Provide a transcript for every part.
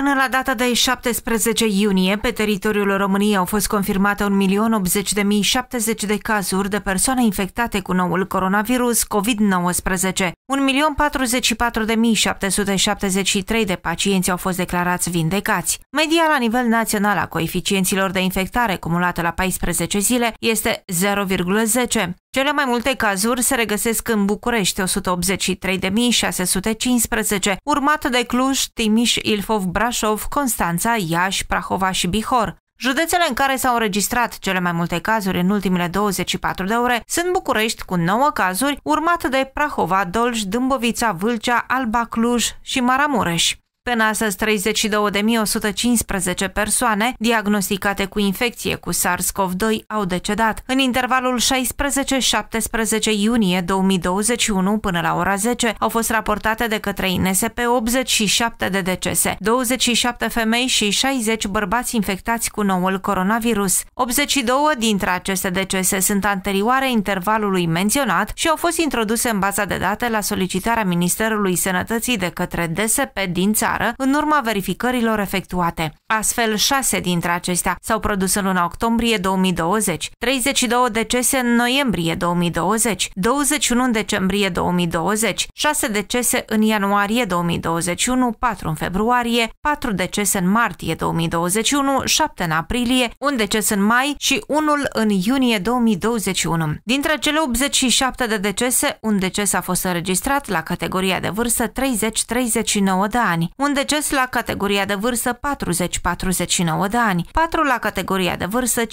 Până la data de 17 iunie, pe teritoriul României au fost confirmate 1.080.070 de cazuri de persoane infectate cu noul coronavirus COVID-19. 1.044.773 de pacienți au fost declarați vindecați. Media la nivel național a coeficienților de infectare cumulată la 14 zile este 0,10. Cele mai multe cazuri se regăsesc în București, 183.615, urmat de Cluj, Timiș, Ilfov, Brașov, Constanța, Iași, Prahova și Bihor. Județele în care s-au înregistrat cele mai multe cazuri în ultimele 24 de ore sunt București cu 9 cazuri, urmat de Prahova, Dolj, Dâmbovița, Vâlcea, Alba Cluj și Maramureș. Până astăzi, 32.115 persoane diagnosticate cu infecție cu SARS-CoV-2 au decedat. În intervalul 16-17 iunie 2021 până la ora 10 au fost raportate de către INSP 87 de decese, 27 femei și 60 bărbați infectați cu noul coronavirus. 82 dintre aceste decese sunt anterioare intervalului menționat și au fost introduse în baza de date la solicitarea Ministerului Sănătății de către DSP din țară țară în urma verificărilor efectuate. Astfel, șase dintre acestea s-au produs în luna octombrie 2020, 32 decese în noiembrie 2020, 21 decembrie 2020, 6 decese în ianuarie 2021, 4 în februarie, 4 decese în martie 2021, 7 în aprilie, 1 deces în mai și unul în iunie 2021. Dintre cele 87 de decese, un deces a fost înregistrat la categoria de vârstă 30-39 de ani un deces la categoria de vârstă 40-49 de ani, 4 la categoria de vârstă 50-59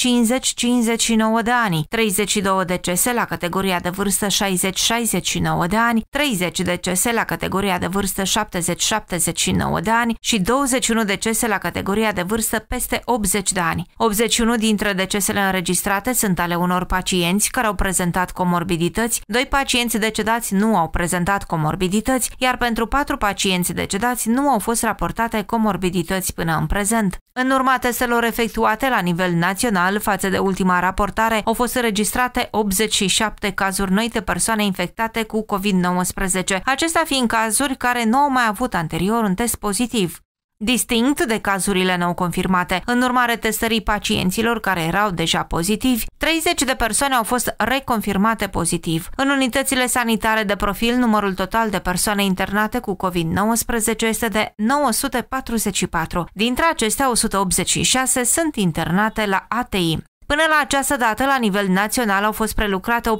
de ani, 32 decese la categoria de vârstă 60-69 de ani, 30 decese la categoria de vârstă 70-79 de ani și 21 decese la categoria de vârstă peste 80 de ani. 81 dintre decesele înregistrate sunt ale unor pacienți care au prezentat comorbidități, 2 pacienți decedați nu au prezentat comorbidități, iar pentru patru pacienți decedați nu au au fost raportate comorbidități până în prezent. În urma testelor efectuate la nivel național față de ultima raportare, au fost înregistrate 87 cazuri noi de persoane infectate cu COVID-19, acestea fiind cazuri care nu au mai avut anterior un test pozitiv distinct de cazurile nou confirmate. În urma retestării pacienților care erau deja pozitivi, 30 de persoane au fost reconfirmate pozitiv. În unitățile sanitare de profil, numărul total de persoane internate cu COVID-19 este de 944. Dintre acestea, 186 sunt internate la ATI. Până la această dată, la nivel național, au fost prelucrate 8.168.419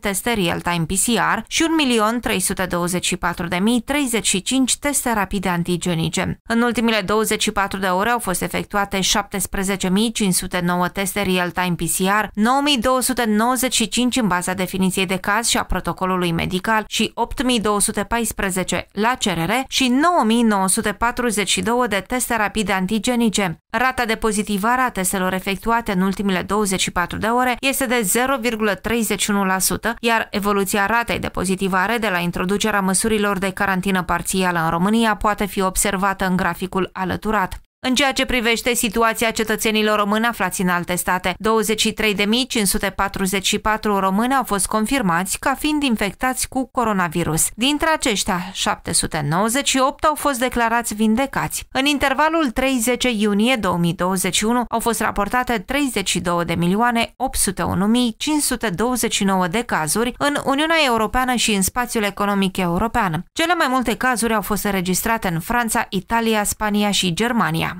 teste real-time PCR și 1.324.035 teste rapide antigenice. În ultimile 24 de ore au fost efectuate 17.509 teste real-time PCR, 9.295 în baza definiției de caz și a protocolului medical și 8.214 la cerere și 9.942 de teste rapide antigenice 10. Rata de pozitivare a testelor efectuate în ultimele 24 de ore este de 0,31%, iar evoluția ratei de pozitivare de la introducerea măsurilor de carantină parțială în România poate fi observată în graficul alăturat. În ceea ce privește situația cetățenilor români aflați în alte state, 23.544 români au fost confirmați ca fiind infectați cu coronavirus. Dintre aceștia, 798 au fost declarați vindecați. În intervalul 30 iunie 2021 au fost raportate 32.801.529 de de cazuri în Uniunea Europeană și în spațiul economic european. Cele mai multe cazuri au fost înregistrate în Franța, Italia, Spania și Germania.